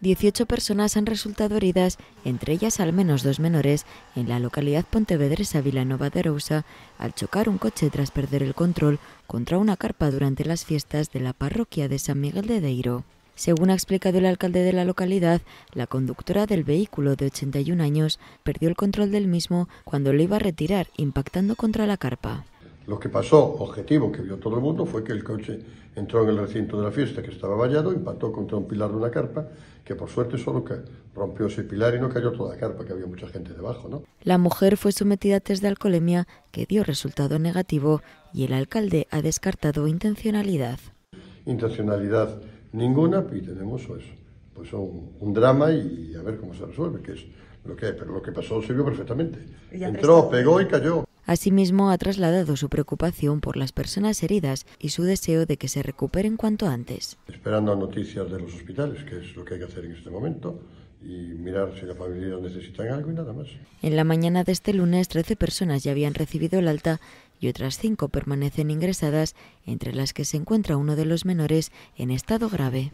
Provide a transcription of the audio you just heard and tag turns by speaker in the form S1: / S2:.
S1: 18 personas han resultado heridas, entre ellas al menos dos menores, en la localidad pontevedresa Vilanova de Rousa, al chocar un coche tras perder el control contra una carpa durante las fiestas de la parroquia de San Miguel de Deiro. Según ha explicado el alcalde de la localidad, la conductora del vehículo de 81 años perdió el control del mismo cuando lo iba a retirar, impactando contra la carpa.
S2: Lo que pasó, objetivo que vio todo el mundo, fue que el coche entró en el recinto de la fiesta que estaba vallado, impactó contra un pilar de una carpa, que por suerte solo rompió ese pilar y no cayó toda la carpa, que había mucha gente
S1: debajo. ¿no? La mujer fue sometida a test de alcoholemia, que dio resultado negativo, y el alcalde ha descartado intencionalidad.
S2: Intencionalidad ninguna, y tenemos pues, pues un, drama y a ver cómo se resuelve, que es lo que, pero lo que pasó se vio perfectamente. Entró, pegó y cayó.
S1: Asimismo, ha trasladado su preocupación por las personas heridas y su deseo de que se recuperen cuanto antes.
S2: Esperando noticias de los hospitales, que es lo que hay que hacer en este momento, y mirar si la familia necesita algo y nada más.
S1: En la mañana de este lunes, 13 personas ya habían recibido el alta y otras 5 permanecen ingresadas, entre las que se encuentra uno de los menores en estado grave.